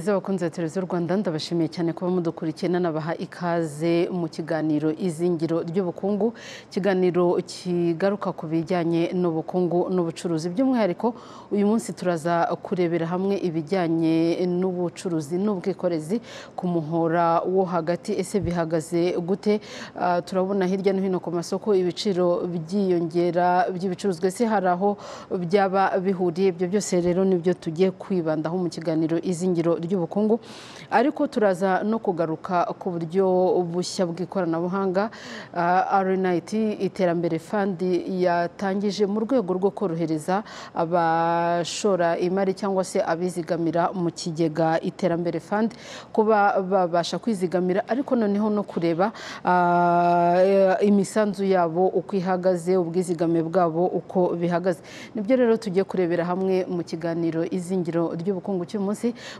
biza abakunzi ba televiziyo rwanda ndabashimiye cyane kuba mudukurikiye nanabaha ikaze mu kiganiro izingiro ry'ubukungu ikiganiro kigaruka ku bijyanye n'ubukungu n'ubucuruzi by'umwihariko uyu munsi turaza kurebera hamwe ibijyanye n'ubucuruzi n'ubwikorezi ku muhora wo hagati ese bihagaze gute ah, turabona hirya no hino ku masoko ibiciro byiyongera by'ibicuruzwa ese hari aho byaba bihuriye ibyo byose rero nibyo tugiye kwibandaho mu kiganiro izingiro ry'ubukungu ariko turaza no kugaruka ku buryo bushya bw'ikoranabuhanga ah, rnit iterambere fandi yatangije mu rwego rwo korohereza abashora imari cyangwa se abizigamira mu kigega iterambere fandi kuba babasha kwizigamira ariko noneho no kureba ah, imisanzu yabo uko ihagaze ubwizigame bwabo uko bihagaze nibyo rero tugiye kurebera hamwe mu kiganiro izingiro ry'ubukungu cy'uyu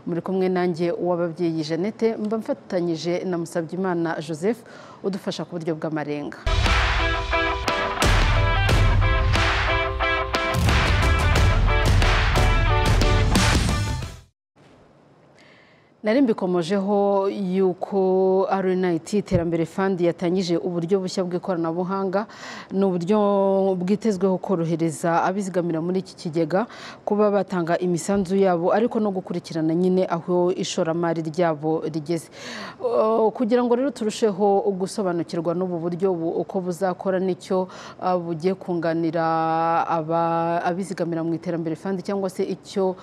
muri kumwe kumwe nanjye uw'ababyeyi jeannette mba mfatanyije na musabyimana joseph udufasha ku buryo bw'amarenga nari mbikomojeho yuko aronayiti iterambere fandi yatangije uburyo bushya bw'ikoranabuhanga ni uburyo bwitezweho korohereza abizigamira muri iki kigega kuba batanga imisanzu yabo ariko no gukurikirana nyine aho ishoramari ryabo rigeze oh, kugira ngo rero turusheho gusobanukirwa n'ubu buryo uko buzakora n'icyo ah, bugiye kunganira abizigamira mu iterambere fandi cyangwa se icyo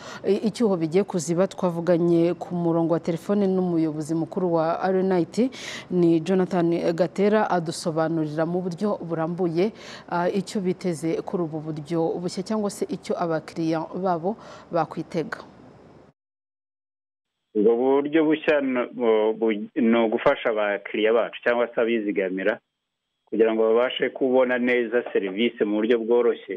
icyuho bigiye kuziba twavuganye ku murongo murongo wa telefone n'umuyobozi mukuru wa arenayiti ni jonathan gatera adusobanurira mu buryo burambuye uh, icyo biteze kuri ubu buryo bushya cyangwa se icyo abakiriya babo bakwitega ubwo buryo bushya ni ugufasha abakiriya bacu cyangwa se abizigamira kugira ngo babashe kubona neza serivisi mu buryo bworoshye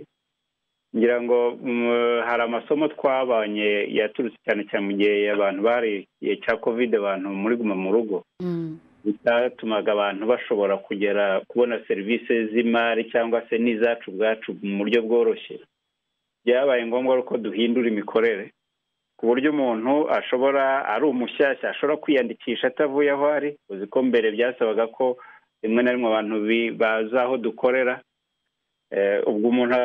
ngira ngo mm, hari amasomo twabanye yaturutse cyane cyane mu gihe abantu bari igihe cya kovide abantu muri guma mu rugo mm. bitatumaga abantu bashobora kugera kubona serivisi z'imari cyangwa se n'izacu ubwacu mu buryo bworoshye byabaye ngombwa ko duhindura imikorere ku buryo umuntu ashobora ari umushyashya ashobora kwiyandikisha atavuye aho ari uzi ko mbere byasabaga ko rimwe na rimwe abantu baza aho dukorera Eh, ubwo umuntu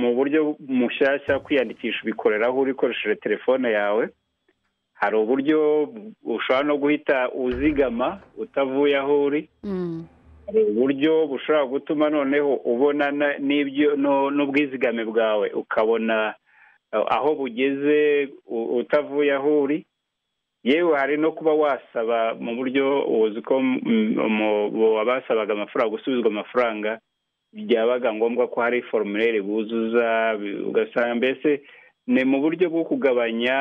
mu buryo mushyashya kwiyandikisha ubikoreraho ukoresheje telefone yawe hari uburyo ushobora no guhita uzigama utavuye aho uri mm. hari uburyo bushobora gutuma noneho ubona n'ibyo n'ubwizigame bwawe ukabona eh, aho bugeze utavuye aho uri yewe hari no kuba wasaba mu buryo uzi ko abasabaga amafaranga gusubizwa amafaranga byabaga ngombwa ko hari foromulere buzuza ugasanga mbese ni mu buryo bwo kugabanya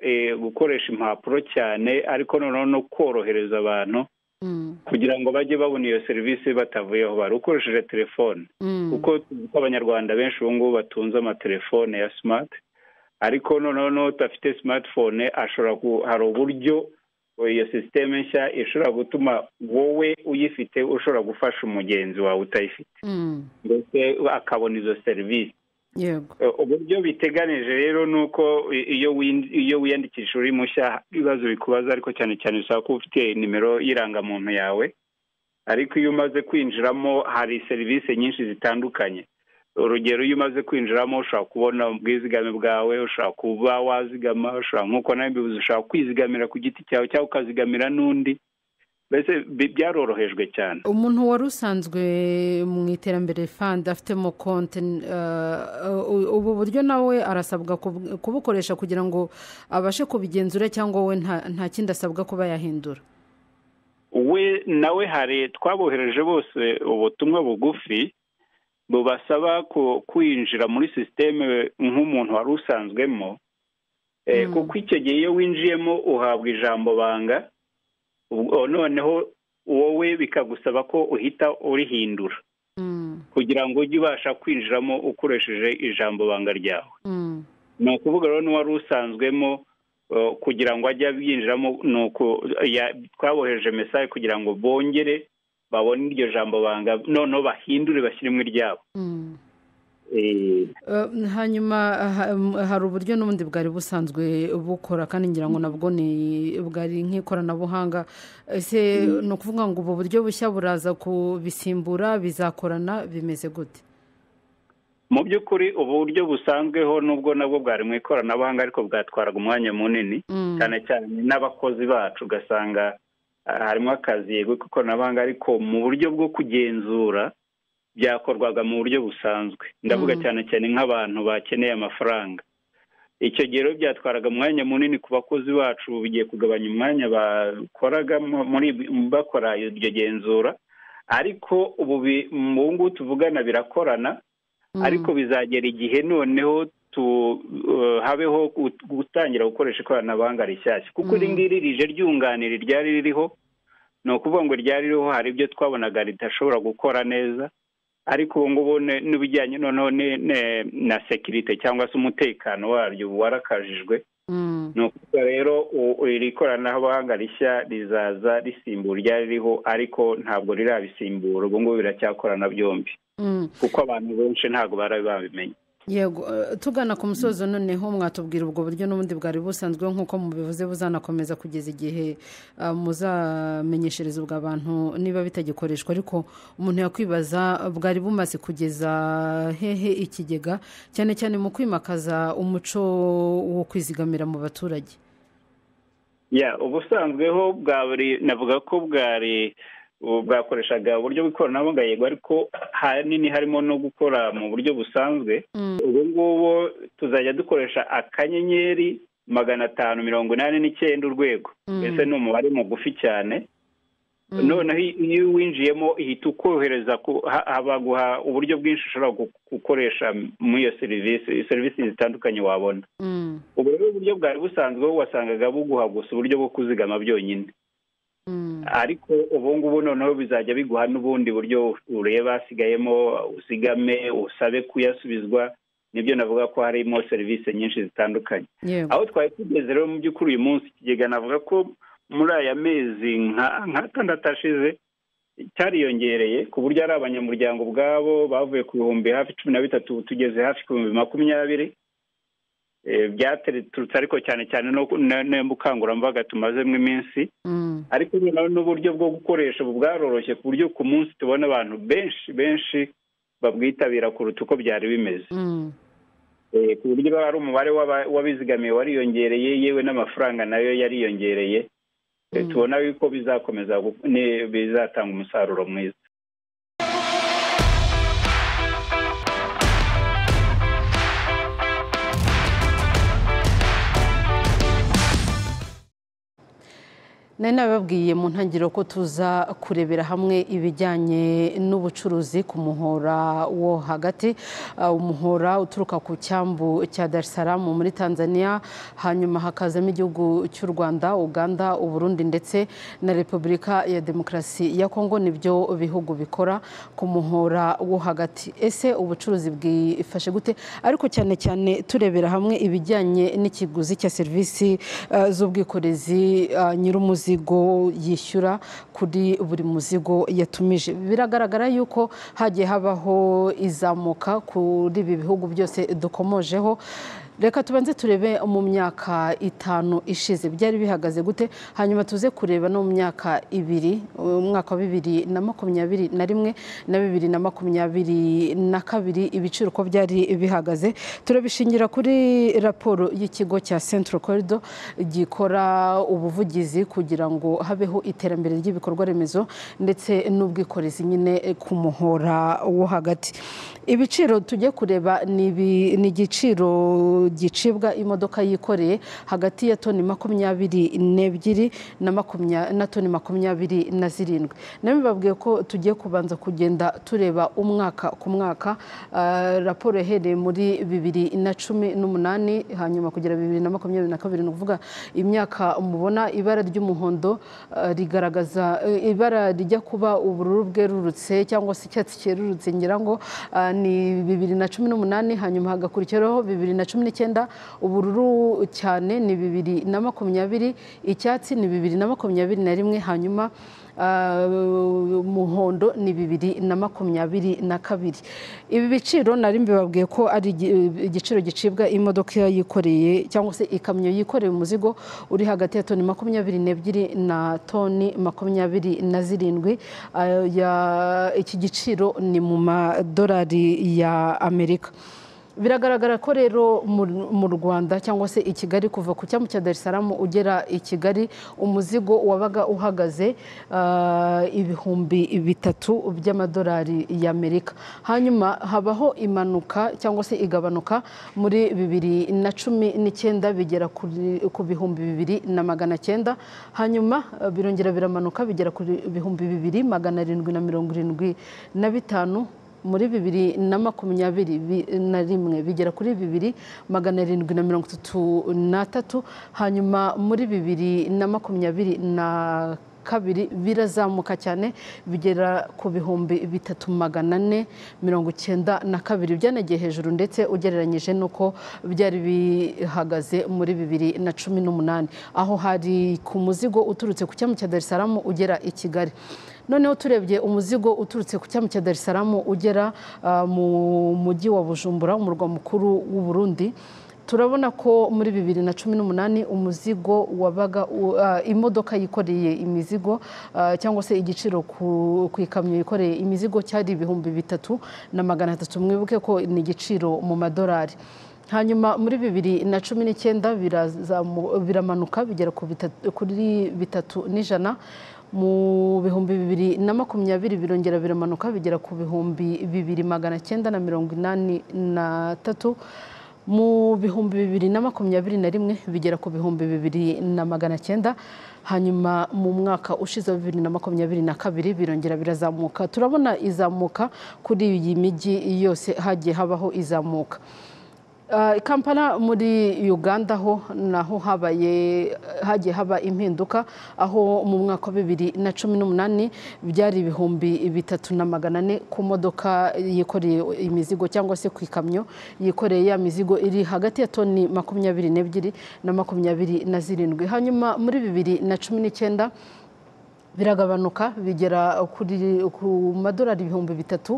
eh, gukoresha impapuro cyane ariko noneho no korohereza abantu mm. kugira ngo bajye babona iyo serivisi batavuye aho bari ukoresheje telefone kuko mm. abanyarwanda benshi ubu ngubu batunze amatelefone ya simati ariko noneho n'utafite simatifone ashobora hari uburyo iyo sisiteme nshya ishobora gutuma wowe uyifite ushobora gufasha umugenzi wawe utayifite mm. ndetse akabona izo serivisi eh, uburyo biteganije rero ni uko iyo wiyandikishije uri mushya ibibazo bikubaza ariko cyane cyane usaba kuba ufite nimero y'irangamuntu yawe ariko iyo umaze kwinjiramo hari serivisi nyinshi zitandukanye urugero iyo umaze kwinjiramo ushobora kubona ubwizigame bwawe ushobora kuba wazigama ushobora nk'uko nawe mbivuze ushobora kwizigamira ku giti cyawe cyangwa ukazigamira n'undi mbese byarorohejwe cyane umuntu wari usanzwe mu iterambere fandi afitemo konti uh, uh, ubu buryo nawe arasabwa kubukoresha kugira ngo abashe kubigenzura cyangwa we nta kindi asabwa kuba yahindura we nawe hari twabohereje bose ubutumwa bugufi bubasaba kwinjira muri sisiteme nk'umuntu wari usanzwemo eh, mm. kuko icyo gihe iyo winjiyemo uhabwa ijambo banga noneho wowe bikagusaba ko uhita urihindura mm. kugira ngo ujye ubasha kwinjiramo ukoresheje ijambo banga ryawe mm. ni ukuvuga rero n'uwari usanzwemo kugira ngo ajye yinjiramo ni uko twabohereje mesaje kugira ngo bongere babone iryo jambo banga noneho bahindure bashyiremo iryabo mm. eh, hanyuma hari uburyo n'ubundi bwari busanzwe bukora kandi ngira ngo nabwo ni bwari nk'ikoranabuhanga ese mm. ni ukuvuga ngo ubu buryo bushya buraza kubisimbura bizakorana bimeze gute mu by'ukuri ubu uburyo busanzweho nubwo nabwo bwari mu ikoranabuhanga ariko bwatwaraga umwanya munini mm. cyane cyane n'abakozi bacu ugasanga harimo akazi yego k'ikoranabuhanga ariko mu buryo bwo kugenzura byakorwaga mu buryo busanzwe ndavuga mm. cyane cyane nk'abantu bakeneye amafaranga icyo gihe rero byatwaraga umwanya munini ku bakozi bacu bigiye kugabanya umwanya bakoraga muri bakora iryo genzura ariko ubu ngubu tuvugana birakorana mm. ariko bizagera igihe noneho Eh, habeho gutangira gukoresha ikoranabuhanga rishyashya kuko iri mm. ngiri rije ryunganira ryari ririho ni ukuvuga ngo ryari ririho hari ibyo twabonaga ridashobora gukora neza ariko ubu ngubu n'ibijyanye noneho na sekirite cyangwa se umutekano waryo warakajijwe mm. ni ukuvuga rero iri koranabuhanga rishya rizaza risimbura iryari ririho ariko ntabwo rirabisimbura ubu ngubu biracyakorana byombi mm. kuko abantu benshi ntabwo barabimenye yego eh, tugana ku musozo mm. noneho mwatubwira ubwo buryo n'ubundi bwari busanzwe nk'uko mubivuze buzanakomeza kugeza igihe eh, muzamenyeshereza ubwo abantu niba bitagikoreshwa ariko umuntu yakwibaza bwari bumaze kugeza hehe ikigega cyane cyane mu kwimakaza umuco wo kwizigamira mu baturage ya ubusanzweho bwa buri navuga ko bwari bwakoreshaga uburyo bw'ikoranabuhanga yego ariko hanini harimo no gukora mu buryo busanzwe mm. ubu ngubu tuzajya dukoresha akanyenyeri magana atanu mirongo inani n'icyenda urwego mm. mbese ni umubare mugufi cyane mm. noneho iyo winjiyemo ihita ukorohereza baguha uburyo bwinshi ushobora gukoresha muri iyo serivisi serivisi zitandukanye wabona ubu rero uburyo bwari busanzwe wasangaga buguha gusa uburyo bwo kuzigama byonyine Mm. ariko ubu ngubu noneho bizajya biguha n'ubundi buryo ureba hasigayemo usigame usabe kuyasubizwa nibyo navuga ko harimo serivisi nyinshi zitandukanye aho twari tugeze rero mu by'ukuri uyu munsi ikigega navuga ko muri aya mezi nk'atandatu ashize cyariyongereye ku buryo ari abanyamuryango ubwabo bavuye ku bihumbi hafi cumi na bitatu tugeze hafi ku bihumbi makumyabiri byaturutse ariko cyane cyane n'ubukangurambaga tumazemo iminsi mm. ariko n'uburyo bwo gukoresha ubu bwaroroshye ku buryo ku munsi tubona abantu benshi benshi babwitabira kuruta uko byari bimeze mm. e, ku buryo hari umubare w'abizigamiye wariyongereye yewe n'amafaranga nayo yariyongereye e, mm. tubona yuko bizakomeza bizatanga umusaruro mwiza nari nabibabwiye mu ntangiriro ko tuza kurebera hamwe ibijyanye n'ubucuruzi ku muhora wo hagati uh, umuhora uturuka ku cyambu cya Dar es Salaam muri Tanzania hanyuma hakazamo igihugu cy'u Rwanda Uganda Uburundi ndetse na Repubulika ya Demokarasi ya Kongo nibyo bihugu bikora ku muhora wo hagati ese ubucuruzi bwifashe gute ariko cyane cyane turebera hamwe ibijyanye n'ikiguzi cya serivisi uh, z'ubwikorezi uh, nyir'umuzi imizigo yishyura kuri buri muzigo yatumije biragaragara yuko hagiye habaho izamuka kuri ibi bihugu byose dukomojeho reka tubanze turebe mu myaka itanu ishize byari bihagaze gute hanyuma tuze kureba no mu myaka ibiri umwaka wa bibiri na makumyabiri na rimwe na bibiri na makumyabiri na kabiri ibiciro uko byari bihagaze turabishingira kuri raporo y'ikigo cya central corridor gikora ubuvugizi kugira ngo habeho iterambere ry'ibikorwa remezo ndetse n'ubwikorezi nyine ku muhora wo hagati ibiciro tujye kureba ni igiciro gicibwa imodoka yikoreye hagati ya toni makumyabiri n'ebyiri na toni makumyabiri na zirindwi nayo bibabwiye ko tugiye kubanza kugenda tureba umwaka ku mwaka uh, raporo ihereye muri bibiri na cumi n'umunani hanyuma kugera bibiri na makumyabiri na kabiri ni ukuvuga imyaka mubona ibara ry'umuhondo uh, rigaragaza uh, ibara rijya kuba ubururu bwerurutse cyangwa se icyatsi cyerurutse ngira ngo ni bibiri na cumi n'umunani hanyuma hagakurikiraho bibiri na cumi n'icyenda ubururu cyane ni bibiri na makumyabiri icyatsi ni bibiri na makumyabiri na rimwe hanyuma umuhondo ni bibiri na makumyabiri na kabiri ibi biciro nari mbibabwiye ko ari igiciro gicibwa imodoka yikoreye cyangwa se ikamyo yikoreye umuzigo uri hagati ya toni makumyabiri n'ebyiri na toni makumyabiri na zirindwi iki giciro ni mu madorari ya amerika biragaragara ko rero mu rwanda cyangwa se i kigali kuva ku cyambu cya darisaramu ugera i kigali umuzigo wabaga uhagaze ah, ibihumbi bitatu by'amadolari y'amerika hanyuma habaho imanuka cyangwa se igabanuka muri bibiri na cumi n'icyenda bigera ku bihumbi bibiri na magana cyenda hanyuma ah, birongera biramanuka bigera ku bihumbi bibiri magana arindwi na mirongo irindwi na bitanu muri bibiri na makumyabiri na rimwe bigera kuri bibiri magana arindwi na mirongo itatu n'atatu hanyuma muri bibiri na makumyabiri na kabiri birazamuka cyane bigera ku bihumbi bitatu magana ane mirongo icyenda na kabiri byanagiye hejuru ndetse ugereranyije n'uko byari bihagaze muri bibiri na cumi n'umunani aho hari ku muzigo uturutse ku cyambu cya darisaramu ugera i kigali noneho turebye umuzigo uturutse ku cyamu cya darisaramu ugera uh, mu mujyi wa bujumbura umurwa mukuru w'u Burundi turabona ko muri bibiri na cumi n'umunani umuzigo wabaga uh, imodoka yikoreye imizigo uh, cyangwa se igiciro ku ikamyo yikoreye imizigo cyari ibihumbi bitatu na magana atatu mwibuke ko ni igiciro mu madolari hanyuma muri bibiri na cumi n'icyenda biramanuka bigera kuri bitatu n'ijana mu bihumbi bibiri na makumyabiri birongera biramanuka bigera ku bihumbi bibiri magana cyenda na mirongo inani na tatu mu bihumbi bibiri na makumyabiri na rimwe bigera ku bihumbi bibiri na magana cyenda hanyuma mu mwaka ushize wa bibiri na makumyabiri na kabiri birongera birazamuka turabona izamuka kuri iyi mijyi yose hagiye habaho izamuka Eh, kampala muri uganda ho naho habaye hagiye haba impinduka aho mu mwaka wa bibiri na cumi n'umunani byari ibihumbi bitatu na magana ane ku modoka yikoreye imizigo cyangwa se ku ikamyo yikoreye ya mizigo iri hagati ya toni makumyabiri n'ebyiri na makumyabiri na zirindwi hanyuma muri bibiri na cumi n'icyenda biragabanuka bigera ku madolari ibihumbi bitatu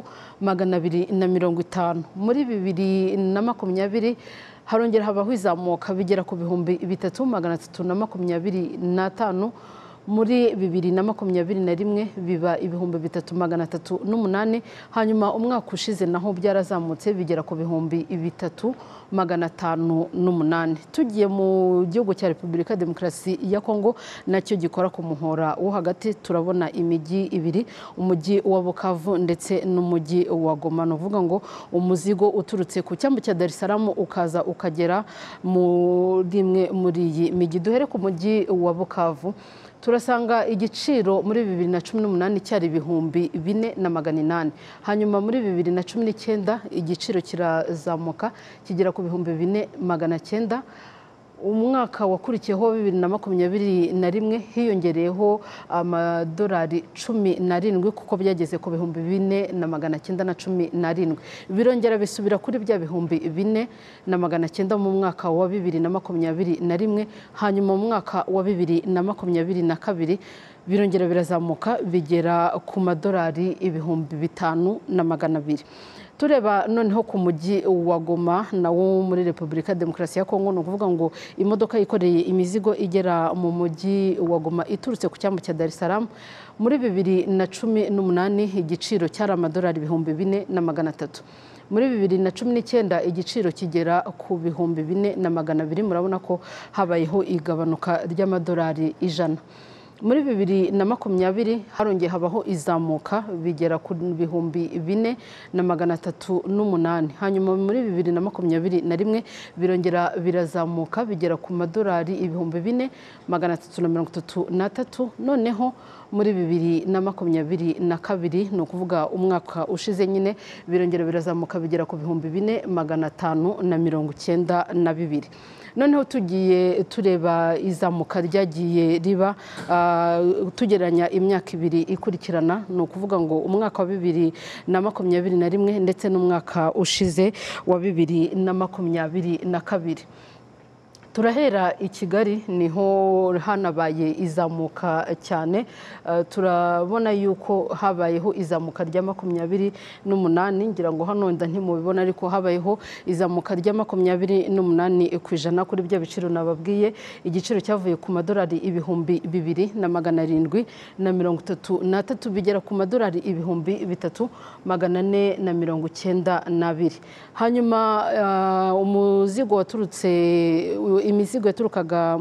magana abiri na mirongo itanu muri bibiri na makumyabiri harongera habaho izamuka bigera ku bihumbi bitatu magana atatu na makumyabiri n'atanu muri bibiri na makumyabiri na rimwe biba ibihumbi bitatu magana atatu n'umunani hanyuma umwaka ushize naho byarazamutse bigera ku bihumbi bitatu magana atanu n'umunani tugiye mu gihugu cya repubulika ya demokarasi ya kongo nacyo gikora ku muhora wo hagati turabona imijyi ibiri umujyi wa bukavu ndetse n'umujyi wa goma ni ukuvuga ngo umuzigo uturutse ku cyambu cya darisaramu ukaza ukagera muri imwe muri iyi mijyi duhere ku mujyi wa bukavu turasanga igiciro muri bibiri na cumi n'umunani cyari ibihumbi bine na magana inani hanyuma muri bibiri na cumi n'icyenda igiciro kirazamuka kigera ku bihumbi bine magana cyenda umwaka wakurikiyeho bibiri na makumyabiri na rimwe hiyongereyeho amadolari cumi na n'arindwi kuko byageze ku bihumbi bine na magana cyenda na cumi na rindwi. birongera bisubira kuri bya bihumbi bine na magana cyenda mu mwaka wa bibiri na makumyabiri na rimwe hanyuma mu mwaka wa bibiri na makumyabiri na kabiri birongera birazamuka bigera ku madolari ibihumbi bitanu na magana abiri tureba noneho ku mujyi wa goma nawo muri repubulika ya demokarasi ya kongo ni ukuvuga ngo imodoka yikoreye imizigo igera mu mujyi wa goma iturutse ku cyambu cya dar es salaam muri bibiri na cumi n'umunani igiciro cyari amadolari ibihumbi bine na magana atatu muri bibiri na cumi n'icyenda igiciro kigera ku bihumbi bine na magana abiri murabona ko habayeho igabanuka ry'amadolari ijana muri bibiri na makumyabiri harongeye habaho izamuka bigera ku bihumbi bine na magana atatu n'umunani hanyuma muri bibiri na makumyabiri na rimwe birongera birazamuka bigera ku madolari ibihumbi bine magana atatu na mirongo itatu n'atatu noneho muri bibiri na makumyabiri na kabiri ni ukuvuga umwaka ushize nyine birongera birazamuka bigera ku bihumbi bine magana atanu na mirongo icyenda na bibiri noneho tugiye tureba izamuka ryagiye riba ah, tugereranya imyaka ibiri ikurikirana ni ukuvuga ngo umwaka wa bibiri na makumyabiri na rimwe ndetse n'umwaka ushize wa bibiri na makumyabiri na kabiri turahera i kigali niho hanabaye izamuka cyane eh, turabona yuko habayeho izamuka rya makumyabiri n'umunani ngira ngo hano wenda ntimubibona ariko habayeho izamuka rya makumyabiri n'umunani ku ijana kuri bya biciro nababwiye igiciro cyavuye ku madolari ibihumbi bibiri na magana arindwi na mirongo itatu n'atatu bigera ku madolari ibihumbi bitatu magana ane na mirongo icyenda n'abiri hanyuma eh, umuzigo waturutse imizigo yaturukaga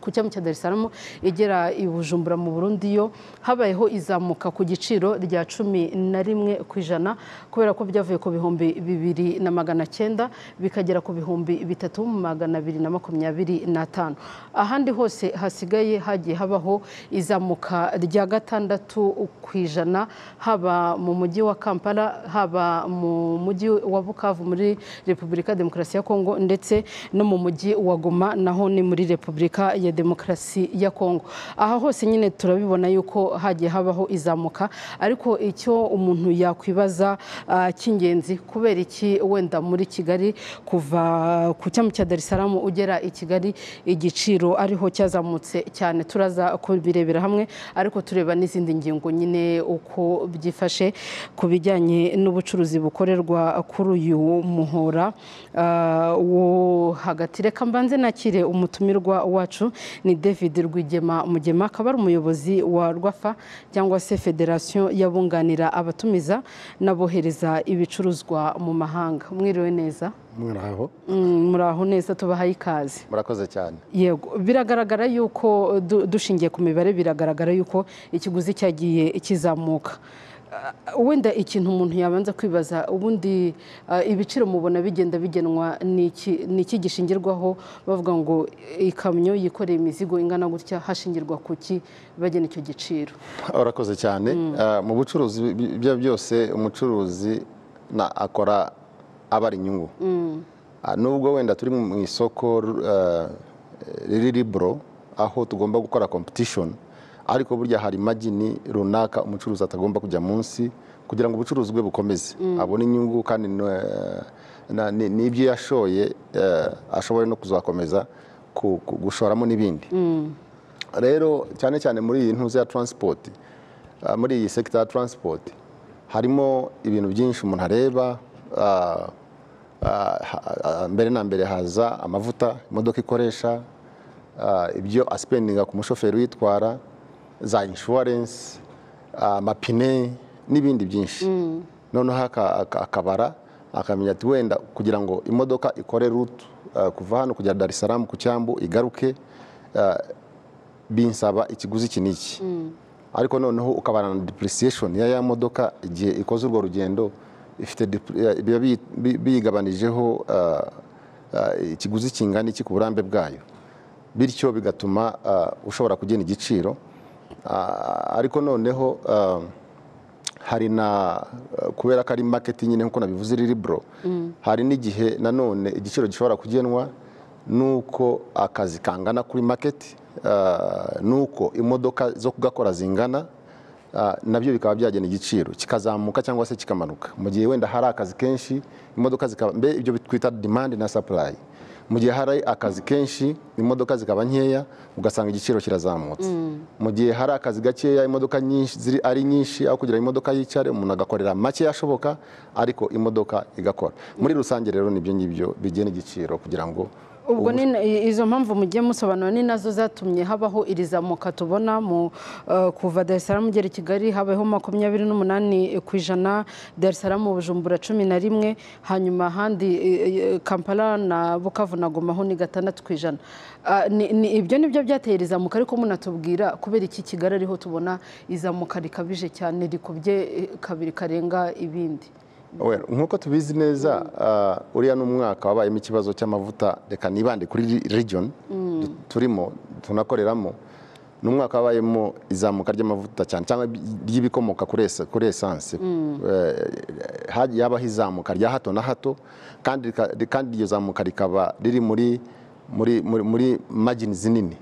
ku cyambu cya Darisaramu igera i Bujumbura mu Burundi yo habayeho izamuka ku giciro rya cumi na rimwe ku ijana kubera ko byavuye ku bihumbi bibiri na magana cyenda bikagera ku bihumbi bitatu magana abiri na makumyabiri n'atanu ahandi hose hasigaye hagiye habaho izamuka rya gatandatu ku ijana haba mu mujyi wa Kampala haba mu mujyi wa Bukavu muri Repubulika ya Demokarasi ya Kongo ndetse no mu mujyi wa Goma naho ni muri Repubulika ya Demokarasi ya Kongo aha hose nyine turabibona yuko hagiye habaho izamuka ariko icyo umuntu yakwibaza ah, cy'ingenzi kubera iki wenda muri Kigali kuva ku cyambu cya Dar es Salaam ugera i Kigali igiciro ariho cyazamutse cyane turaza kubirebera hamwe ariko tureba n'izindi ngingo nyine uko byifashe ku bijyanye n'ubucuruzi bukorerwa kuri uyu muhora ah, wo hagati reka mbanze mbanze nakire umutumirwa wacu ni david rwigema mugema akaba ari umuyobozi wa rwafa cyangwa se federasiyo y'abunganira abatumiza n'abohereza ibicuruzwa mu mahanga mwiriwe neza muraho mm, muraho neza tubahaye ikaze murakoze cyane yego biragaragara yuko dushingiye ku mibare biragaragara yuko ikiguzi cyagiye kizamuka Uh, wenda ikintu umuntu yabanza kwibaza ubundi uh, ibiciro mubona bigenda bigenwa ni iki gishingirwaho bavuga ngo ikamyo yikoreye imizigo ingana gutya hashingirwa ku ki bagena icyo giciro urakoze cyane mm. uh, mu bucuruzi ibyo byose umucuruzi akora abara inyungu mm. nubwo wenda turi mu isoko riri liburo aho tugomba gukora competition ariko burya hari imagini runaka umucuruzi atagomba kujya munsi kugira ngo ubucuruzi bwe bukomeze mm. abone inyungu kandi n'ibyo eh, yashoye eh, ashobora no kuzakomeza gushoramo n'ibindi mm. rero cyane cyane muri iyi ntuza ya taransipoti ah, muri iyi sekita ya taransipoti harimo ibintu byinshi umuntu areba ah, ah, mbere na mbere haza amavuta imodoka ikoresha ibyo asipendinga ku mushoferi uyitwara za inshuwarensi uh, amapine n'ibindi byinshi mm. noneho akabara akamenya ati wenda kugira ngo imodoka ikore rutu uh, kuva hano kugera Dar es Salaam ku cyambu igaruke uh, binsaba ikiguzi iki n'iki mm. ariko noneho ukabana na depurisiyeshoni ya ya modoka igihe ikoze urwo rugendo biba biyigabanijeho ikiguzi kingana iki ku burambe bwayo bityo bigatuma ushobora kugena igiciro Ah, ariko noneho ah, hari na ah, kubera ko ari maketi nyine nk'uko nabivuze iri liburo mm. hari n'igihe nanone igiciro gishobora kugenwa n'uko akazi kangana kuri maketi n'uko imodoka zo kugakora zingana nabyo bikaba byagena igiciro kikazamuka cyangwa se kikamanuka mu gihe wenda hari akazi kenshi imodoka zikaba mbe ibyo bitwita demand na supply mu gihe hari akazi kenshi imodoka zikaba nkeya ugasanga igiciro kirazamutse mm. mu gihe hari akazi gakeya imodoka nyinshi ari nyinshi aho kugira imodoka yicare umuntu agakorera make yashoboka ariko imodoka igakora muri rusange rero nibyo ngibyo bigena igiciro kugira ngo ubwo izo mpamvu mujye musobanura ni nazo zatumye habaho iri zamuka tubona mu eh, kuva Dar es Salaam ugera i Kigali habayeho makumyabiri n'umunani eh, ku ijana Dar es Salaam Bujumbura cumi na rimwe hanyuma ahandi eh, Kampala na Bukavu na Goma ni gatandatu ku ijana ah, ibyo nibyo byateye iri zamuka ariko munatubwira kubera iki Kigali ariho tubona izamuka rikabije cyane rikubye kabiri karenga ibindi nk'uko tubizi neza uh, uriya ni umwaka wabayemo ikibazo cy'amavuta reka nibande kuri region mm. turimo tunakoreramo ni umwaka wabayemo izamuka ry'amavuta cyane cyangwa ry'ibikomoka kuri esanse mm. eh, yabaho izamuka rya hato na hato kandi iryo zamuka rikaba riri muri muri muri magini zinini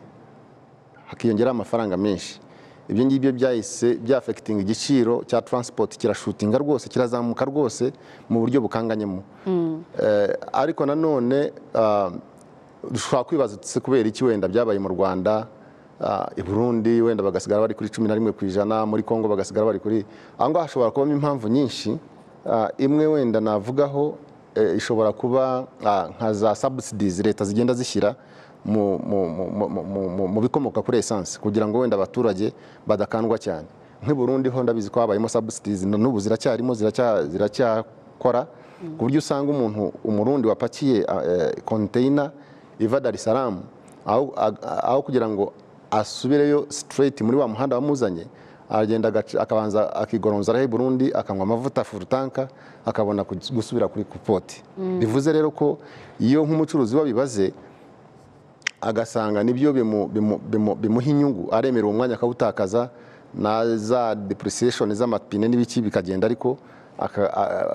hakiyongera amafaranga menshi ibyo ngibyo byahise byafekitinga igiciro cya taransipoti kirashutinga rwose kirazamuka rwose mu buryo bukanganyemo eh, ariko nanone ah, dushobora kwibaza kubera iki wenda byabaye mu rwanda ah, i burundi wenda bagasigara bari kuri cumi na rimwe ku ijana muri congo bagasigara bari kuri aho ngaho hashobora kubamo impamvu nyinshi ah, imwe wenda navugaho eh, ishobora kuba nka za sabusidizi leta zigenda zishyira mu bikomoka kuri esanse kugira ngo wenda abaturage badakandwa cyane nk'i Burundi ho ndabizi ko habayemo subsidies n'ubu ziracyarimo ziracyakora ku buryo usanga umuntu umurundi wapakiye konteyina e, iva Dar es aho kugira ngo asubireyo straight muri wa muhanda wamuzanye aragenda akabanza akigoronzaraho i Burundi akanywa amavuta furutanka akabona gusubira kuri kupoti mm. bivuze rero ko iyo nk'umucuruzi wabibaze agasanga nibyo bimuha inyungu aremera uwo mwanya akawutakaza na za depurisiyeshoni z'amapine n'ibiki bikagenda ariko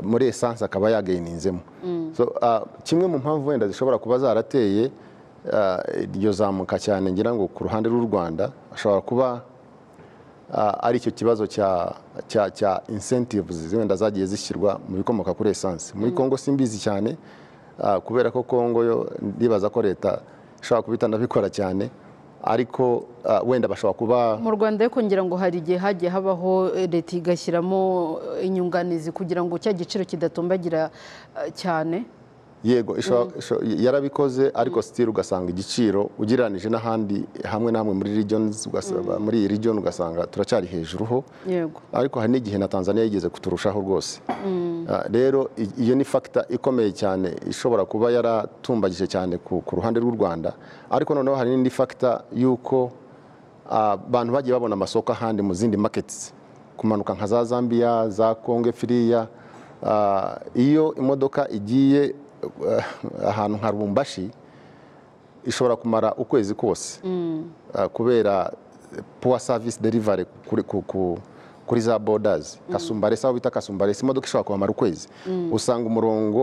muri esanse akaba yagayininzemo mm. kimwe mu mpamvu wenda zishobora kuba zarateye iryo zamuka cyane ngira ngo ku ruhande rw'u rwanda ashobora kuba ari icyo kibazo cya insentives wenda zagiye zishyirwa mu bikomoka kuri esanse muri mm. congo simbizi cyane kubera ko congo yo ndibaza ko leta ashobora kuba itanabikora cyane ariko uh, wenda bashobora kuba mu rwanda yo kongera ngo hari igihe hagiye habaho eh, leta igashyiramo eh, inyunganizi kugira ngo cya giciro kidatumbagira eh, cyane yego mm. yarabikoze ariko mm. sitiri ugasanga igiciro ugereranije n'ahandi hamwe namwe muri regions mm. muri iyi region ugasanga turacyari hejuru ho ariko hari n'igihe na tanzania yigeze kuturushaho rwose ah, rero iyo ni fagita ikomeye cyane ishobora kuba yaratumbagije cyane ku ruhande rw'u rwanda ariko noneho hari n'indi fagita y'uko ah, abantu bagiye babona amasoko ahandi mu zindi markets kumanuka nka za zambia za konge firiya ah, iyo imodoka igiye ahantu nka rumbashi ishobora kumara ukwezi kose mm. ah, kubera puwa savisi derivare kuri za bodazi mm. kasumbaresi aho bita kasumbaresi imodoka ishobora kumara ukwezi mm. usanga umurongo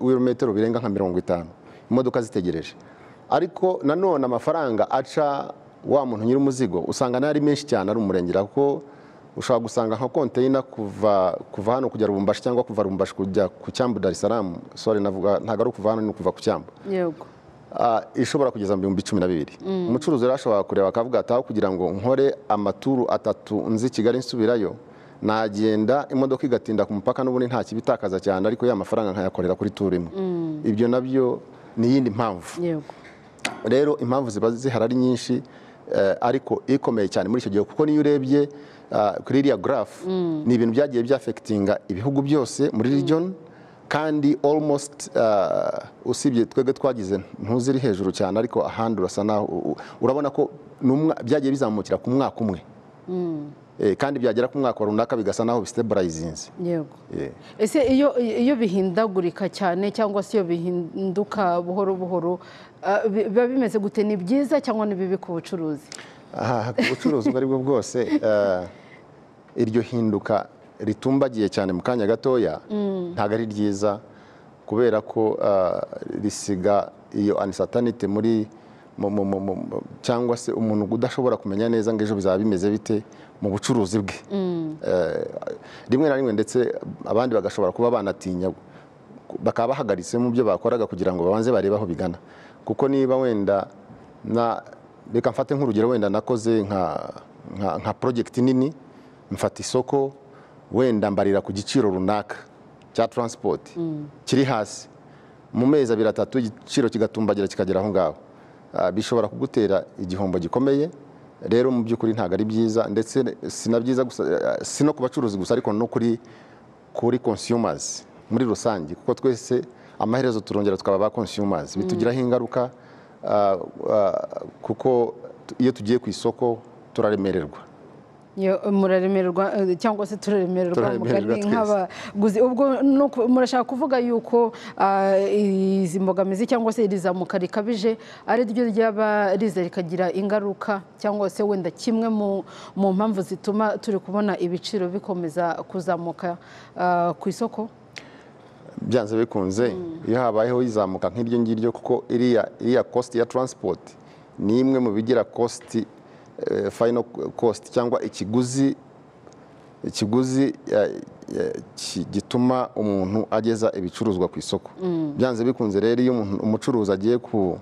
w'ibirometero birenga nka mirongo itanu imodoka zitegereje ariko nanone amafaranga aca wa muntu nyir'umuzigo usanga nayo ari menshi cyane ari umurengera kuko ushobora gusanga nka konteyina kuva kuva hano kujya rubumbashi cyangwa kuva rubumbashi kujya ku cyambu dar es salaam sore navuga ntabwo ari ukuva hano ni ukuva ku cyambu yego ah, ishobora kugeza mu bihumbi cumi na bibiri mm. umucuruzi rero ashobora kureba akavuga ataho kugira ngo nkore amaturu atatu nzi kigali nsubirayo nagenda imodoka igatinda ku mupaka n'ubundi nta kibitakaza cyane ariko ya mafaranga nkayakorera kuri turimo mm. ibyo nabyo ni iyindi mpamvu rero impamvu ziba zihari ari nyinshi eh, ariko ikomeye cyane muri icyo gihe kuko niyo urebye kuri iriya garafu ni ibintu byagiye byafekitinga ibihugu byose muri mm. region kandi almost ah, usibye twebwe twagize ntuzi iri hejuru cyane ariko ahandi urasa naho urabona ko byagiye bizamukira ku mwaka umwe mm. eh, kandi byagera ku mwaka runaka bigasa naho bisiteburayizinze yego eh. ese iyo bihindagurika cyane cyangwa se iyo bihinduka buhoro buhoro ah, biba bimeze gute ni byiza cyangwa ni bibi ku bucuruzi ku bucuruzi ubwo aribwo bwose eh, iryo hinduka ritumbagiye cyane mu kanya gatoya mm. ntabwo ari ryiza kubera ko eh, risiga iyo anisatanite muri cyangwa se umuntu udashobora kumenya neza ngo ejo bizaba bimeze bite mu bucuruzi bwe mm. eh, rimwe na rimwe ndetse abandi bagashobora kuba banatinya bakaba bahagaritse mu byo bakoraga kugira ngo babanze barebe aho bigana kuko niba wenda reka mfate nk'urugero wenda nakoze nka nka porojegiti nini mfata isoko wenda mbarira ku giciro runaka cya taransipoti mm. kiri hasi mu mezi abiri atatu igiciro kigatumbagira kikagera aho ngaho ah, bishobora kugutera igihombo gikomeye rero mu by'ukuri ntabwo ari byiza ndetse si ah, no ku bacuruzi gusa ariko no kuri kuri consumers muri rusange kuko twese amaherezo turongera twaba ba consumers mm. bitugiraho ingaruka Ah, ah, kuko iyo tugiye ku isoko turaremererwa eh, muraremererwa eh, cyangwa se turaremererwa mugari nk'abaguzi ubwo murashaka kuvuga yuko ah, izi mbogamizi cyangwa se iri zamuka rikabije ari ryo ryaba riza rikagira ingaruka cyangwa se wenda kimwe mu mpamvu zituma turi kubona ibiciro bikomeza kuzamuka ku isoko byanze bikunze mm. iyo habayeho izamuka nk'iryo ngiryo kuko iriya kositi ya taransipoti ni imwe mu bigira kositi eh, fayino kositi cyangwa ikiguzi ikiguzi eh, eh, gituma umuntu ageza ibicuruzwa ku isoko mm. byanze bikunze rero iyo umucuruzi agiye ku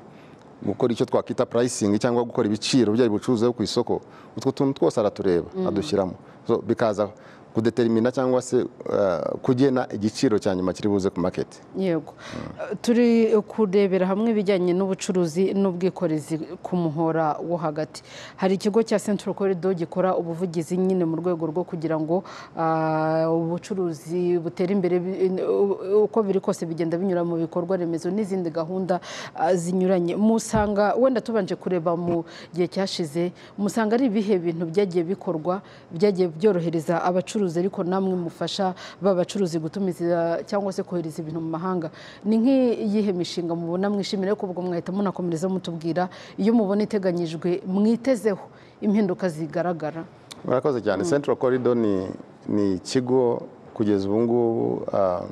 gukora icyo twakwita purayisingi cyangwa gukora ibiciro byari bicuruzwa ku isoko utwo tuntu twose aratureba mm. adushyiramo bikaza kudetermina cyangwa se eh, kugena igiciro cya nyuma kiri buze ku maketi yego turi kurebera hamwe ibijyanye n'ubucuruzi n'ubwikorezi ku muhora wo hagati hari ikigo cya central corridor gikora ubuvugizi nyine mu rwego rwo kugira ngo eh, ubucuruzi butere imbere uko biri kose bigenda binyura mu bikorwa remezo n'izindi gahunda eh, zinyuranye musanga wenda tubanje kureba mu gihe cyashize musanga ari ibihe bintu byagiye bikorwa byagiye byorohereza abacuruzi abacuruzi ariko namwe mufasha babacuruzi gutumiza cyangwa se kohereza ibintu mu mahanga ni nk'iyihe mishinga mubona mwishimira ariko ubwo mwahita munakomereza mutubwira iyo mubona iteganyijwe mwitezeho impinduka zigaragara murakoze cyane mm. central corridor ni ikigo kugeza ubu ngubu ah,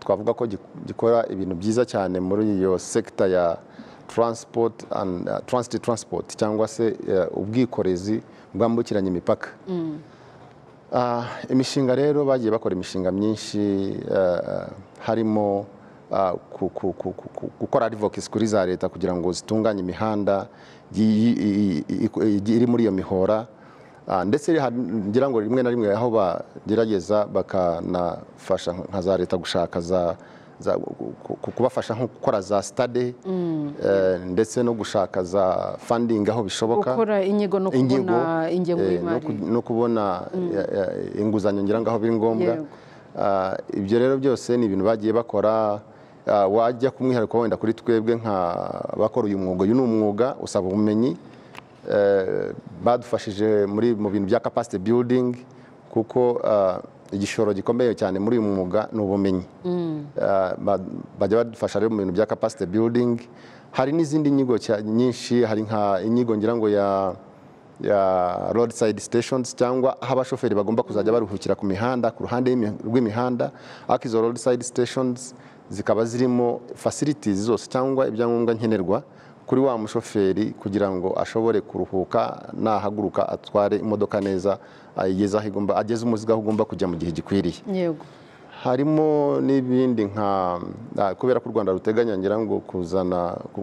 twavuga ko gikora ibintu byiza cyane muri iyo sekita ya transport and ah, transit transport cyangwa se eh, ubwikorezi bwambukiranya imipaka mm. Ah, imishinga rero bagiye bakora imishinga myinshi eh, harimo ah, gukora advocacy kuri za leta kugira ngo zitunganye imihanda iri muri iyo mihora ah, ndetse ngira ngo rimwe na rimwe aho bagerageza bakanafasha nka za leta gushaka za kubafasha nko gukora za sitade mm. eh, ndetse no gushaka za fandingi aho bishoboka gukora inyigo no kubona ingengo eh, y'imari no kubona mm. inguzanyo ngira ngo aho biri ngombwa ah, ibyo rero byose ni ibintu bagiye bakora ah, wajya kumwihariko wenda kuri twebwe nka bakora uyu mwuga uyu ni umwuga usaba ubumenyi eh, badufashije muri mu bintu bya capacity building kuko ah, igishoro gikomeye cyane muri uyu mwuga ni ubumenyi mm. ah, bajya badufasha rero mu bintu bya capacity building hari n'izindi nyigo nyinshi hari nka inyigo ngira ngo ya ya roadside stations cyangwa aho abashoferi bagomba kuzajya baruhukira ku mihanda ku ruhande rw'imihanda ariko izo roadside stations zikaba zirimo facilities zose cyangwa ibyangombwa nkenerwa kuri wa mushoferi kugira ngo ashobore kuruhuka nahaguruka atware imodoka neza ayigeza aho igomba ageze umuzigo aho ugomba kujya mu gihe gikwiriye yego harimo n'ibindi nka kubera ko u rwanda ruteganya ngira ngo kuzana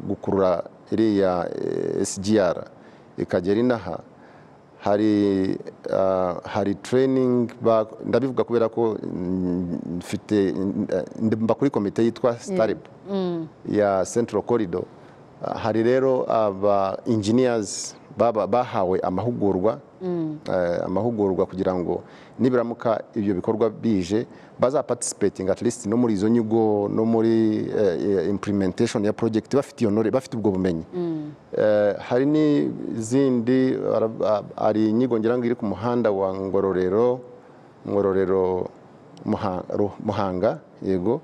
gukurura iriya sgr ikagera inaha hari hari training ndabivuga kubera ko mfite mba kuri komite yitwa starib ya central corridor Ah, hari rero aba engineers bahawe amahugurwa mm. eh, amahugurwa kugira ngo nibiramuka ibyo bikorwa bije bazapatisipetinga at least no muri izo nyigo no muri eh, implementation ya project bafite iyo nore bafite ubwo bumenyi mm. eh, hari n'izindi hari inyigo ngira ngo iri ku muhanda wa ngororero ngororero muhanga yego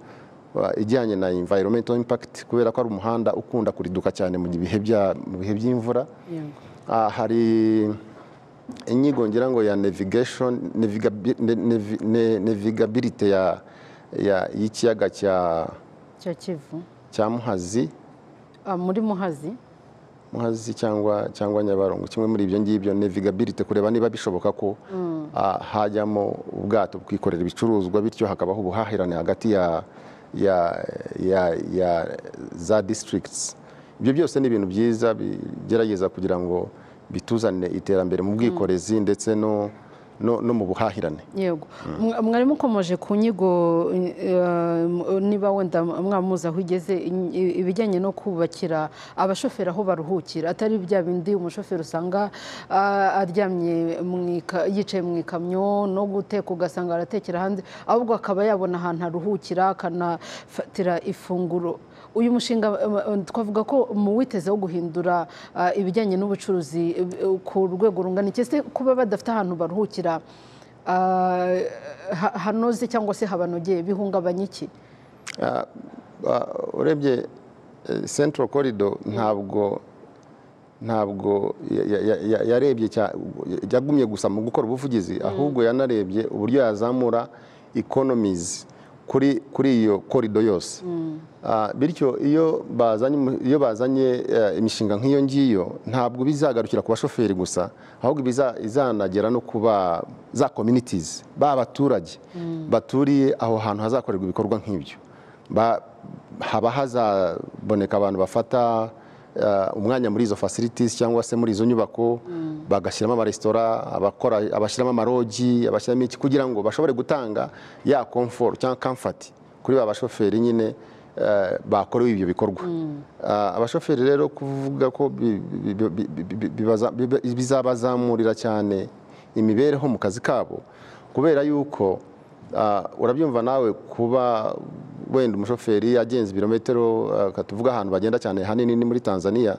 ijyanye na environmental impact kubera ko ari umuhanda ukunda kuriduka cyane mu bihe mu bihe by'imvura ah, hari inyigo ngira ngo ya navigation ya y'ikiyaga cya kivu cya muhazi ah, muri muhazi muhazi cyangwa cyangwa nyabarongo kimwe muri ibyo ngibyo navigability kureba niba bishoboka ko mm. ah, hajyamo ubwato bwikorera ibicuruzwa bityo hakabaho ubuhahirane hagati ya ya ya ya za districts ibyo byose ni ibintu byiza bigerageza kugira ngo bituzane iterambere mu bwikorezi ndetse no no mu buhahirane yego mwarimu ukomoje ku nyigo eh, niba wenda mwamuzi aho ugeze ibijyanye no kubakira abashoferi aho baruhukira atari bya bindi umushoferi usanga aryamye yicaye mu ikamyo no guteka ugasanga aratekera hanze ahubwo akaba yabona ahantu aruhukira akanafatira ifunguro uyu mushinga eh, eh, twavuga ko wo guhindura eh, ibijyanye n'ubucuruzi ku rwego rungana iki kuba badafite ahantu baruhukira hanoze cyangwa se habanogeye bihungabanya iki ah, ah, urebye central corridor ntabwo ntabwo yarebye yagumye gusa mu gukora ubuvugizi ahubwo mm. yanarebye uburyo yazamura economies kuri iyo korido yose mm. ah, bityo iyo bazanye eh, imishinga nk'iyo ngiyo ntabwo bizagarukira ku bashoferi gusa ahubwo izanagera no kuba za communities ba baturage mm. baturiye aho hantu hazakorerwa ibikorwa nk'ibyo haba hazaboneka abantu bafata Uh, umwanya muri izo facilities cyangwa se muri izo nyubako mm. bagashyiramo amaresitora abakora abashyiramo amarogi abashyiramo iki kugira ngo bashobore gutanga ya comfort cyangwa comfort kuri ba bashoferi nyine uh, bakorewe ibyo bikorwa mm. uh, abashoferi rero kuvuga ko bizabazamurira cyane imibereho mu kazi kabo kubera yuko Ah, urabyumva nawe kuba wenda umushoferi agenze ibirometero ah, tuvuga ahantu bagenda cyane hanini ni muri tanzania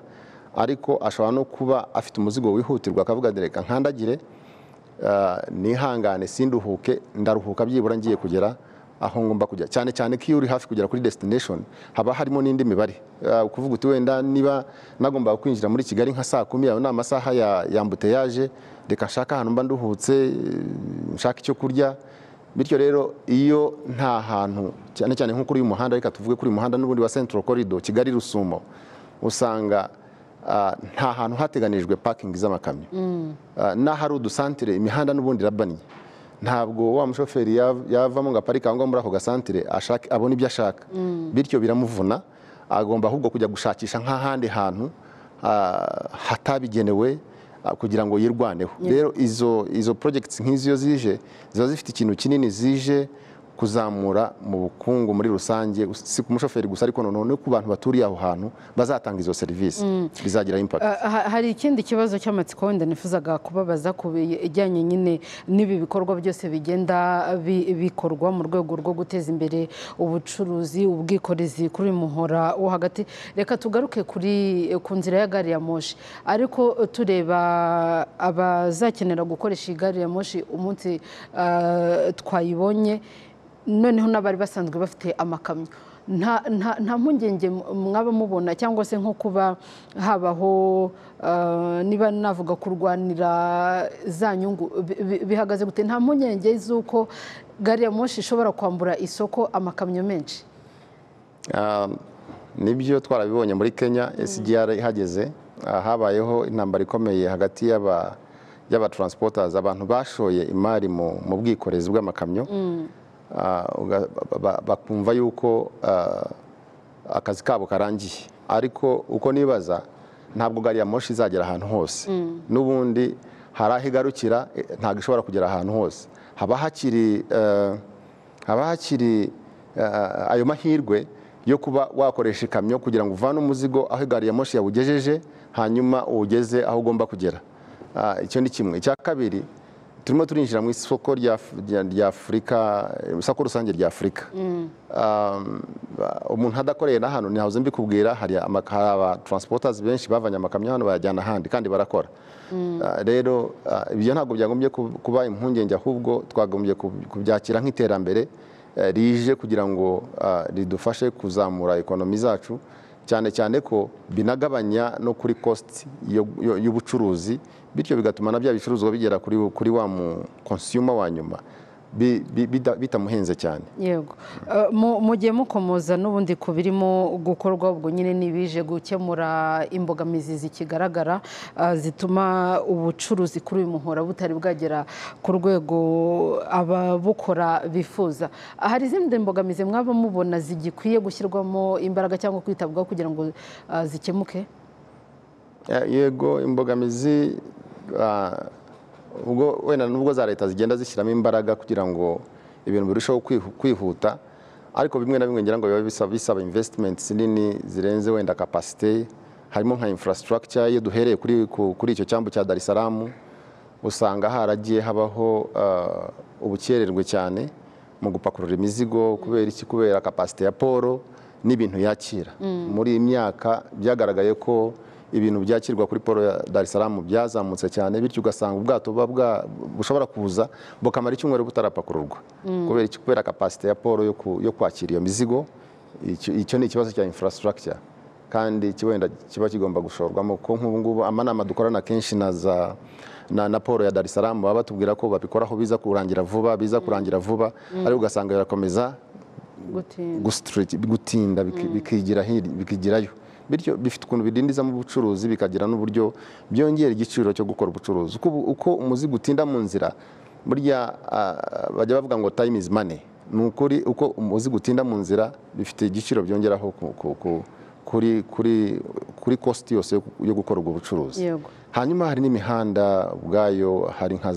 ariko ashobora no kuba afite umuzigo wihutirwa akavuga reka nkandagire ah, nihangane sinduhuke ndaruhuka byibura ngiye kugera aho ngomba kujya cyane cyane ko iyo uri hafi kugera kuri destination haba harimo n'indi mibare ukuvuga uti wenda niba nagombaga kwinjira muri kigali nka saa kumi ayo ni amasaha ya yambuteyaje reka nshaka ahantu mba nduhutse nshaka icyo kurya bityo rero iyo nta hantu cyane cyane nko kuri uyu muhanda reka tuvuge kuri uyu muhanda n'ubundi wa central corridor kigali rusumo usanga ah, nta hantu hateganijwe pakingi z'amakamyo mm. ah, n'ahari udusantire imihanda n'ubundi irabaniye ntabwo wa mushoferi yavamo ngo aparike aho ngaho muri ako gasantire abona ibyo ashaka mm. bityo biramuvuna agomba ahubwo kujya gushakisha nk'ahandi hantu ah, hatabigenewe Ah, kugira ngo yirwaneho rero izo izo projects nk'izo zije ziba zifite ikintu kinini zije kuzamura mu bukungu muri rusange si ku mushoferi gusa ariko noneho no ku bantu baturiye aho hantu bazatanga izo serivisi mm. bizagira impact hari ikindi kibazo cy'amatsiko wenda nifuzaga kubabaza ku bijyanye nyine n'ibi bikorwa byose bigenda bikorwa mu rwego rwo guteza imbere ubucuruzi ubwikorezi kuri muhora wo hagati reka tugaruke kuri ku nzira ya gari ya moshi ariko tureba abazakenera gukoresha iyi gari ya moshi umunsi ah, twayibonye noneho n'abari basanzwe bafite amakamyo nta mpungenge mwaba mubona cyangwa se nko kuba habaho ah, niba navuga kurwanira za nyungu bihagaze gute nta mpungenge z'uko gari ya moshi ishobora kwambura isoko amakamyo menshi um, nibyo twarabibonye muri kenya mm. SGR ihageze ah, habayeho intambara ikomeye hagati y'aba y'abatransporters abantu bashoye imari mu bwikorezi bw'amakamyo mm. Ah, bakumva yuko ah, akazi kabo karangiye ariko uko nibaza ntabwo gari ya moshi izagera ahantu hose mm. n'ubundi hari aho igarukira eh, ntabwo ishobora kugera ahantu hose haba hakiri eh, haba hakiri eh, ayo mahirwe yo kuba wakoresha ikamyo kugira ngo uvane umuzigo aho gari ya moshi yawugejeje hanyuma uwugeze aho ugomba kugera ah, icyo ni kimwe icya kabiri turimo turinjira mu isoko rya afurika eh, isoko rusange rya afurika mm. um, umuntu adakoreye n'ahantu ntihabuze mbikubwira hari abataransipotazi benshi bavanye amakamyo hano bayajyana ahandi kandi barakora mm. uh, rero uh, ibyo ntabwo byagombye kuba impungenge ahubwo twagombye kubyakira nk'iterambere uh, rije kugira ngo ridufashe kuzamura ekonomi zacu cyane cyane ko binagabanya no kuri kositi y'ubucuruzi bityo bigatuma na bya bicuruzwa bigera kuri kuri wa mu konsiyuma wa nyuma bitamuhenze cyane yego eh, mugiye mukomoza n'ubundi ku birimo gukorwa ubwo nyine n'ibije gukemura imbogamizi zikigaragara eh, zituma ubucuruzi kuri uyu muhora butari bwagera ku rwego ababukora bifuza hari izindi mbogamizi mwaba mubona zigikwiye gushyirwamo imbaraga cyangwa kwitabwaho kugira ngo eh, zikemuke yego imbogamizi Ah, ubwo wenda nubwo za leta zigenda zishyiramo imbaraga kugira ngo ibintu birusheho kwihuta ariko bimwe na bimwe ngira ngo biba bisaba invesitimenti nini zirenze wenda capacity harimo nka infrastructure iyo duhereye kuri icyo cyambu cya Dar es Salaam usanga haragiye habaho ah, ubukererwe cyane mu gupakurura imizigo kubera iki kubera capacity ya poro n'ibintu yakira mm. muri iyi myaka byagaragaye ko ibintu byakirwa kuri polo ya dar es salaam byazamutse cyane bityo ugasanga ubwato buba bushobora kuza bukamara icyumweru butarapakururwa mm. kubera kubera kapasite ya polo yo kwakira iyo mizigo icyo ni ikibazo cya infrastructure kandi wenda kiba kigomba gushorwamo kuko nk'ubu ngubu amanama dukorana kenshi na za na polo ya dar es salaam baba batubwira ko babikoraho biza kurangira vuba biza mm. kurangira vuba mm. ariko ugasanga birakomeza gutinda bikigirayo bityo bifite ukuntu bidindiza ubucuruzi bucuruzi bikagira n'uburyo byongera igiciro cyo gukora ubucuruzi uko umuzigo utinda mu nzira burya bajya bavuga ngo time is money ni ukuri uko umuzigo utinda mu nzira bifite igiciro byongeraho kuri kositi yose yo gukora ubwo bucuruzi hanyuma hari n'imihanda ubwayo hari nka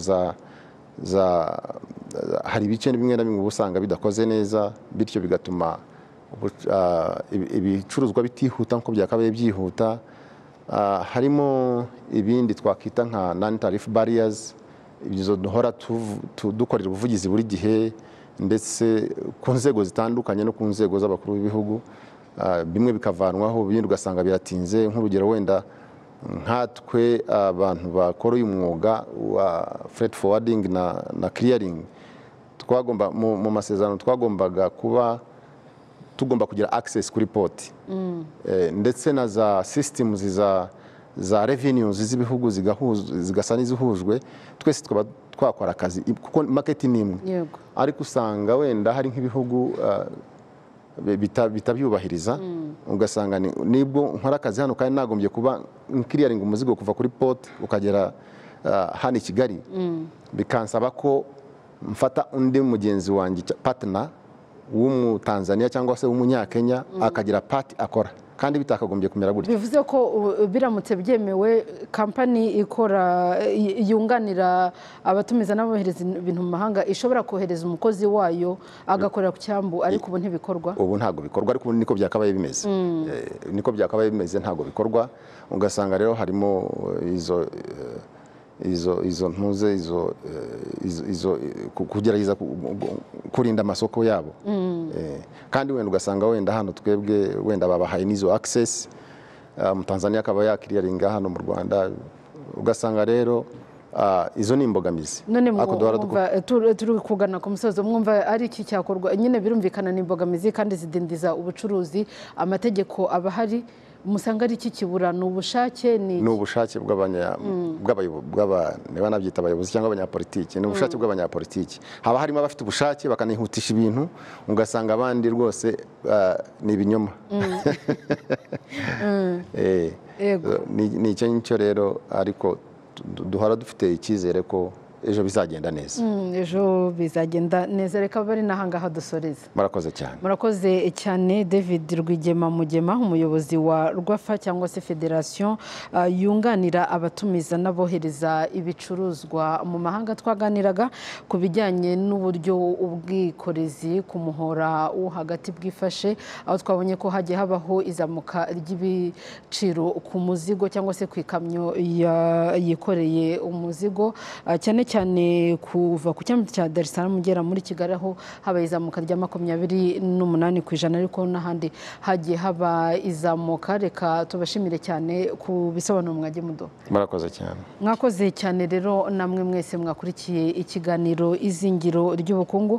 za hari ibice bimwe na bimwe uba usanga bidakoze neza bityo bigatuma ibicuruzwa bitihuta nk'uko byakabaye byihuta ah, harimo ibindi twakwita nka nani tarifu bariyazi ibyo duhora dukorera ubuvugizi buri gihe ndetse ku nzego zitandukanye no ku nzego z'abakuru b'ibihugu ah, bimwe bikavanwaho ibindi ugasanga biratinze nk'urugero wenda nkatwe abantu bakora uyu mwuga wa fureti fowadingi na kiriyaringi twagomba mu masezerano twagombaga kuba tugomba kugira access kuri poti mm. eh, ndetse na za sisitimu za za revenues z'ibihugu zigasa n'izihujwe twese twaba twakora akazi kuko maketi ni imwe ariko usanga wenda hari nk'ibihugu eh, bitabyubahiriza mm. ugasanga nibwo nkora akazi hano kandi nagombye kuba nkiriyaringa umuzigo kuva kuri poti ukagera eh, hano i kigali mm. bikansaba ko mfata undi mugenzi wanjye patna w'umutanzaniya cyangwa se w'umunyakenya mm. akagira pati akora kandi bitakagombye kumera gutya bivuze ko biramutse byemewe kampani ikora yunganira abatumiza n'abohereza ibintu mu mahanga ishobora kohereza umukozi wayo agakorera ku cyambu ariko ubu ntibikorwa ubu ntabwo bikorwa ariko ubu niko byakabaye bimeze mm. eh, niko byakabaye bimeze ntabwo bikorwa ugasanga rero harimo izo eh, izo izo ntuze izo eh, kugerageza kurinda amasoko yabo mm. eh, kandi wenda ugasanga wenda hano twebwe wenda babahaye n'izo access umutanzaniya ah, akaba yakiriyaringa hano mu rwanda ugasanga rero ah, izo ni imbogamizi turi kugana ku musozo mwumva ari iki cyakorwa nyine birumvikana ni imbogamizi kandi zidindiza ubucuruzi amategeko aba ahari musanga ari iki kibura ni ubushake ni ubushake bw'abanabyita abayobozi cyangwa abanyapolitiki ni ubushake mm. bw'abanyapolitiki haba harimo abafite ubushake bakanihutisha ibintu ugasanga abandi rwose ah, ni ibinyoma mm. Mm. Eh, ni icyo ngicyo rero ariko duhora dufite icyizere ko ejo bizagenda neza mm, ejo bizagenda neza reka bari n'ahangaha dusoreze murakoze cyane murakoze cyane david rwigema mugema umuyobozi wa rwafa cyangwa se federasiyo uh, yunganira abatumiza n'abohereza ibicuruzwa mu mahanga twaganiraga ku bijyanye n'uburyo ubwikorezi ku muhora wo hagati bwifashe aho twabonye ko hagiye habaho izamuka ry'ibiciro ku muzigo cyangwa se ku ikamyo yikoreye umuzigo uh, cyane cyane cyane kuva ku cyambu cya Dar es ugera muri Kigali aho haba izamuka rya makumyabiri n'umunani ku ijana ariko n'ahandi hagiye haba izamuka reka tubashimire cyane ku bisobanuro mwagiye muduha murakoze cyane mwakoze cyane rero namwe mwese mwakurikiye ikiganiro izingiro ry'ubukungu